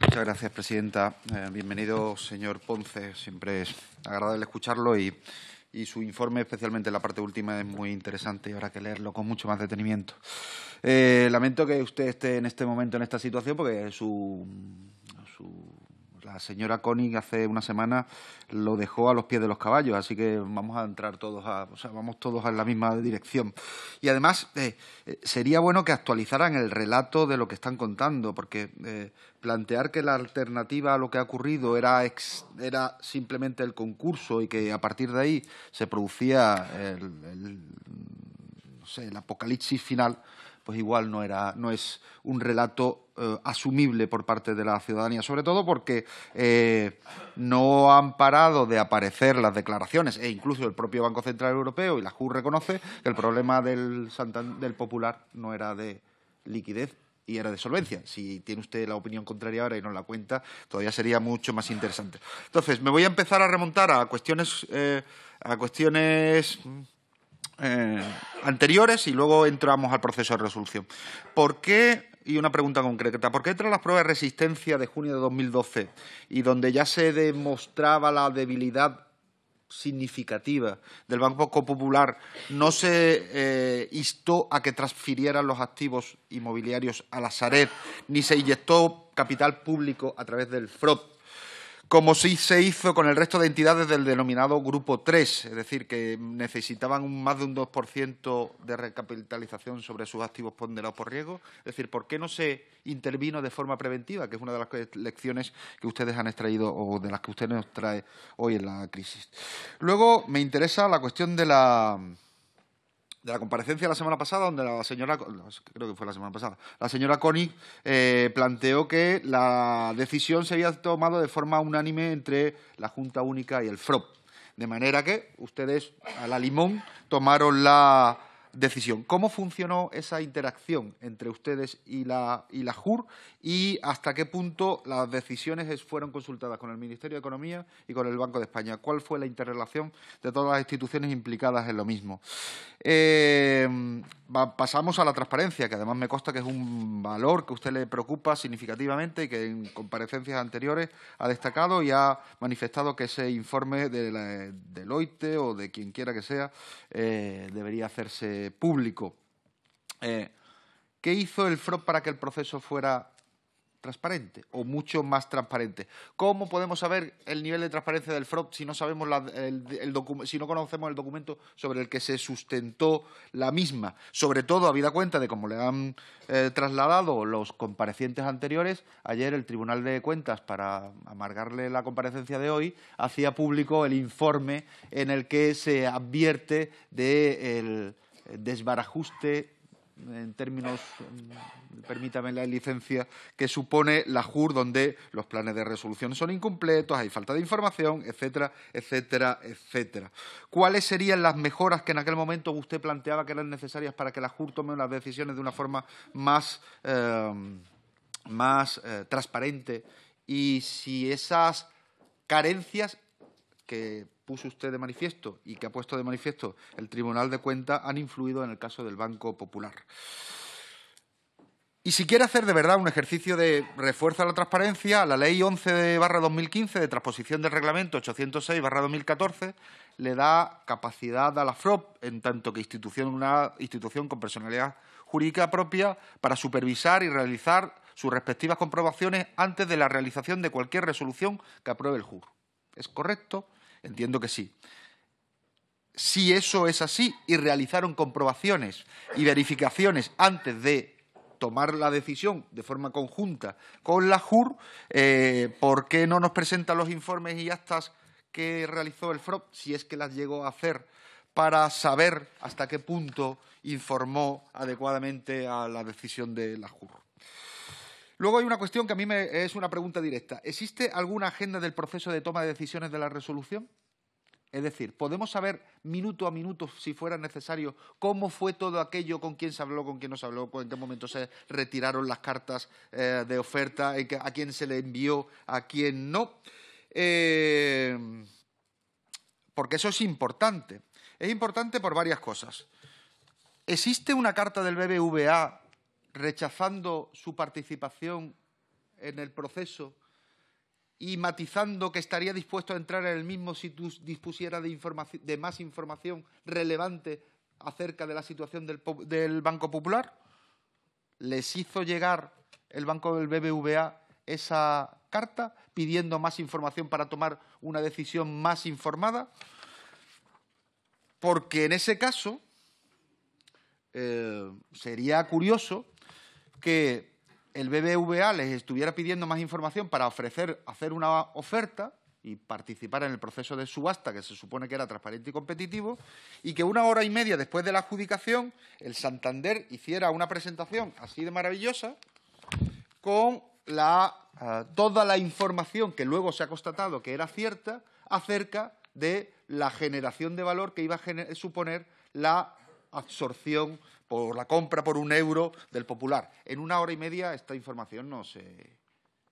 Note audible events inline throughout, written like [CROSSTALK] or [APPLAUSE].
Muchas gracias, presidenta. Eh, bienvenido, señor Ponce. Siempre es agradable escucharlo y, su informe, especialmente la parte última, es muy interesante y habrá que leerlo con mucho más detenimiento. Eh, lamento que usted esté en este momento en esta situación porque su, su la señora Koenig hace una semana lo dejó a los pies de los caballos, así que vamos a entrar todos a, o sea, vamos todos en la misma dirección. Y además eh, eh, sería bueno que actualizaran el relato de lo que están contando, porque eh, plantear que la alternativa a lo que ha ocurrido era, era simplemente el concurso y que a partir de ahí se producía el apocalipsis final, pues igual no, era, no es un relato eh, asumible por parte de la ciudadanía, sobre todo porque eh, no han parado de aparecer las declaraciones, e incluso el propio Banco Central Europeo y la JUR reconoce que el problema del, Popular no era de liquidez, y era de solvencia. Si tiene usted la opinión contraria ahora y no la cuenta, todavía sería mucho más interesante. Entonces, me voy a empezar a remontar a cuestiones, eh, a cuestiones mm, eh, anteriores y luego entramos al proceso de resolución. ¿Por qué y una pregunta concreta. ¿Por qué tras las pruebas de resistencia de junio de 2012 y donde ya se demostraba la debilidad significativa del Banco Popular no se eh, instó a que transfirieran los activos inmobiliarios a la Sareb ni se inyectó capital público a través del FROP? como sí se hizo con el resto de entidades del denominado Grupo 3, es decir, que necesitaban más de un 2% de recapitalización sobre sus activos ponderados por riesgo. Es decir, ¿por qué no se intervino de forma preventiva? Que es una de las lecciones que ustedes han extraído o de las que usted nos trae hoy en la crisis. Luego, me interesa la cuestión de la de la comparecencia la semana pasada, donde la señora, creo que fue la semana pasada, la señora Koenig eh, planteó que la decisión se había tomado de forma unánime entre la Junta Única y el FROP. De manera que ustedes a la limón tomaron la, decisión. ¿Cómo funcionó esa interacción entre ustedes y la, y la JUR y hasta qué punto las decisiones fueron consultadas con el Ministerio de Economía y con el Banco de España? ¿Cuál fue la interrelación de todas las instituciones implicadas en lo mismo? Eh, pasamos a la transparencia, que además me consta que es un valor que a usted le preocupa significativamente y que en comparecencias anteriores ha destacado y ha manifestado que ese informe de la, o de quien quiera que sea eh, debería hacerse público. Eh, ¿Qué hizo el FROP para que el proceso fuera transparente o mucho más transparente? ¿Cómo podemos saber el nivel de transparencia del FROP si no, sabemos si no conocemos el documento sobre el que se sustentó la misma? Sobre todo, habida cuenta de cómo le han eh, trasladado los comparecientes anteriores, ayer el Tribunal de Cuentas, para amargarle la comparecencia de hoy, hacía público el informe en el que se advierte de desbarajuste en términos, mm, permítame la licencia, que supone la JUR, donde los planes de resolución son incompletos, hay falta de información, etcétera, etcétera, etcétera. ¿Cuáles serían las mejoras que en aquel momento usted planteaba que eran necesarias para que la JUR tome las decisiones de una forma más, em, más eh, transparente? Y si esas carencias que puso usted de manifiesto y que ha puesto de manifiesto el Tribunal de Cuentas han influido en el caso del Banco Popular. Y si quiere hacer de verdad un ejercicio de refuerzo a la transparencia, la Ley 11 de 2015 de transposición del Reglamento 806 2014 le da capacidad a la FROP, en tanto que institución, una institución con personalidad jurídica propia, para supervisar y realizar sus respectivas comprobaciones antes de la realización de cualquier resolución que apruebe el JUR. ¿Es correcto? Entiendo que sí. Si eso es así y realizaron comprobaciones y verificaciones antes de tomar la decisión de forma conjunta con la JUR, eh, ¿por qué no nos presentan los informes y actas que realizó el FROP, si es que las llegó a hacer, para saber hasta qué punto informó adecuadamente a la decisión de la JUR? Luego hay una cuestión que a mí me, es una pregunta directa. ¿Existe alguna agenda del proceso de toma de decisiones de la resolución? Es decir, ¿podemos saber minuto a minuto, si fuera necesario, cómo fue todo aquello, con quién se habló, con quién no se habló, en qué momento se retiraron las cartas eh, de oferta, a quién se le envió, a quién no? Eh, porque eso es importante. Es importante por varias cosas. ¿Existe una carta del BBVA rechazando su participación en el proceso y matizando que estaría dispuesto a entrar en el mismo si dispusiera de, de más información relevante acerca de la situación del, Banco Popular? ¿Les hizo llegar el Banco del BBVA esa carta pidiendo más información para tomar una decisión más informada? Porque en ese caso eh, sería curioso que el BBVA les estuviera pidiendo más información para ofrecer, hacer una oferta y participar en el proceso de subasta que se supone que era transparente y competitivo, y que una hora y media después de la adjudicación el Santander hiciera una presentación así de maravillosa con la, eh, toda la información que luego se ha constatado que era cierta acerca de la generación de valor que iba a suponer la absorción por la compra por un euro del popular. En una hora y media esta información no se,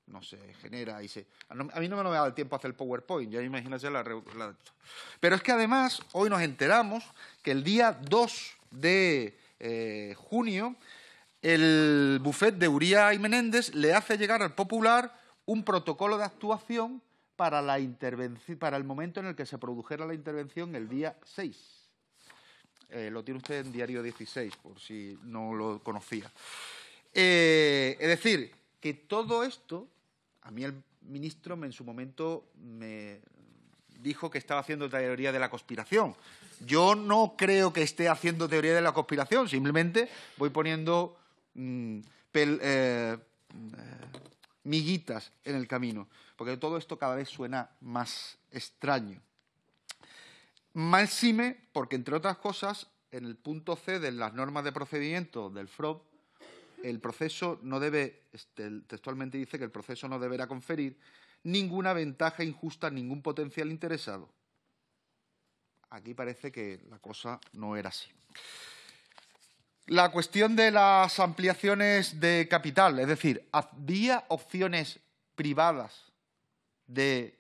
no se genera y A mí no me da el tiempo a hacer el PowerPoint, ya imagínense la, la... Pero es que además hoy nos enteramos que el día 2 de eh, junio el bufet de Uría y Menéndez le hace llegar al popular un protocolo de actuación para, la para el momento en el que se produjera la intervención el día 6. Eh, lo tiene usted en Diario 16, por si no lo conocía. Eh, es decir, que todo esto, a mí el ministro en su momento me dijo que estaba haciendo teoría de la conspiración. Yo no creo que esté haciendo teoría de la conspiración, simplemente voy poniendo mm, eh, mm, miguitas en el camino, porque todo esto cada vez suena más extraño. Máxime, porque entre otras cosas, en el punto C de las normas de procedimiento del FROB, el proceso no debe, este, textualmente dice que el proceso no deberá conferir ninguna ventaja injusta a ningún potencial interesado. Aquí parece que la cosa no era así. La cuestión de las ampliaciones de capital, es decir, ¿había opciones privadas de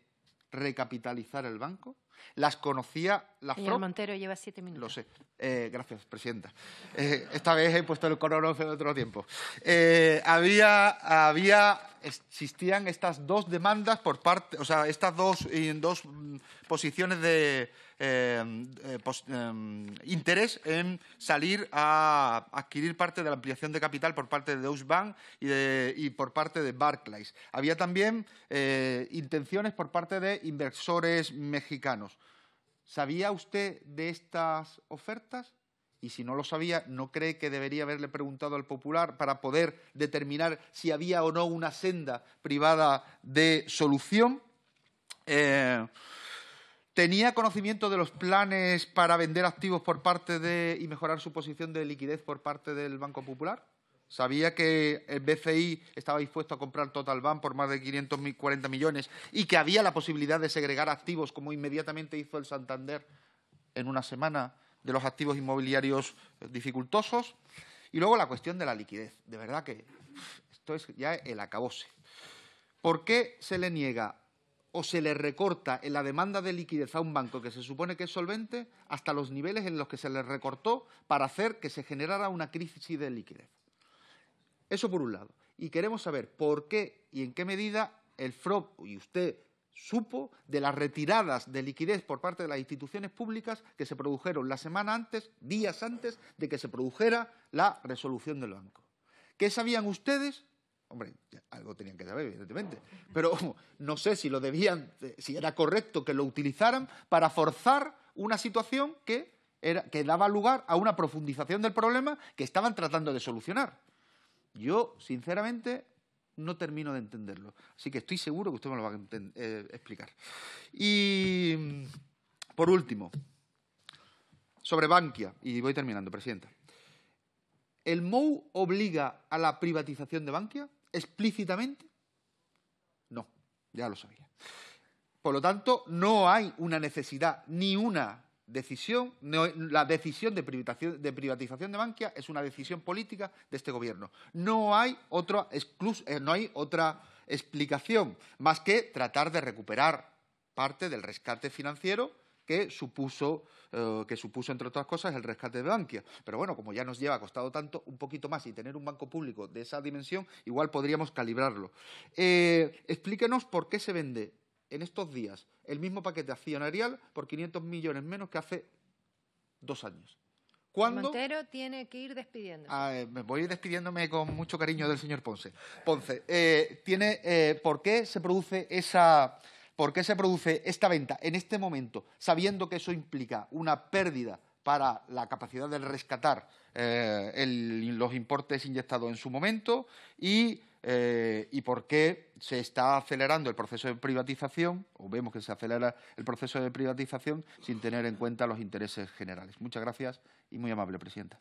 recapitalizar el banco? las conocía la Señor Montero lleva siete minutos. Lo sé. Eh, gracias, presidenta. Eh, esta vez he puesto el coronel de otro tiempo. Eh, había, existían estas dos demandas por parte, o sea, estas dos, mm, dos mm, posiciones de, Em, eh, em, interés en salir a adquirir parte de la ampliación de capital por parte de Deutsche Bank y, por parte de Barclays. Había también eh, intenciones por parte de inversores mexicanos. ¿Sabía usted de estas ofertas? Y si no lo sabía, ¿no cree que debería haberle preguntado al popular para poder determinar si había o no una senda privada de solución? Eh, ¿Tenía conocimiento de los planes para vender activos por parte de y mejorar su posición de liquidez por parte del Banco Popular? ¿Sabía que el BCI estaba dispuesto a comprar Total por más de 540 millones y que había la posibilidad de segregar activos, como inmediatamente hizo el Santander en una semana, de los activos inmobiliarios dificultosos? Y luego la cuestión de la liquidez. De verdad que esto es ya el acabose. ¿Por qué se le niega o se le recorta en la demanda de liquidez a un banco que se supone que es solvente hasta los niveles en los que se le recortó para hacer que se generara una crisis de liquidez. Eso por un lado. Y queremos saber por qué y en qué medida el FROB y usted supo de las retiradas de liquidez por parte de las instituciones públicas que se produjeron la semana antes, días antes de que se produjera la resolución del banco. ¿Qué sabían ustedes Hombre, algo tenían que saber, evidentemente. Pero [LAUGHS] no sé si lo debían, eh, si era correcto que lo utilizaran para forzar una situación que, era, que daba lugar a una profundización del problema que estaban tratando de solucionar. Yo, sinceramente, no termino de entenderlo. Así que estoy seguro que usted me lo va a eh, explicar. Y, mm, por último, sobre Bankia, y voy terminando, Presidenta. ¿El MOU obliga a la privatización de Bankia explícitamente? No, ya lo sabía. Por lo tanto, no hay una necesidad ni una decisión, la decisión de privatización, de privatización Bankia es una decisión política de este gobierno. No hay eh, no hay otra explicación más que tratar de recuperar parte del rescate financiero que supuso, eh, que supuso, entre otras cosas, el rescate de Bankia. Pero bueno, como ya nos lleva costado tanto, un poquito más y tener un banco público de esa dimensión, igual podríamos calibrarlo. Eh, explíquenos por qué se vende en estos días el mismo paquete accionarial por 500 millones menos que hace dos años. ¿Cuándo? Montero tiene que ir despidiéndose. Ah, a eh, me voy despidiéndome con mucho cariño del señor Ponce. Ponce, tiene, ¿por qué se produce esa, ¿Por qué se produce esta venta en este momento, sabiendo que eso implica una pérdida para la capacidad de rescatar eh, los importes inyectados en su momento eh, y, por qué se está acelerando el proceso de privatización, o vemos que se acelera el proceso de privatización sin tener en cuenta los intereses generales. Muchas gracias y muy amable, Presidenta.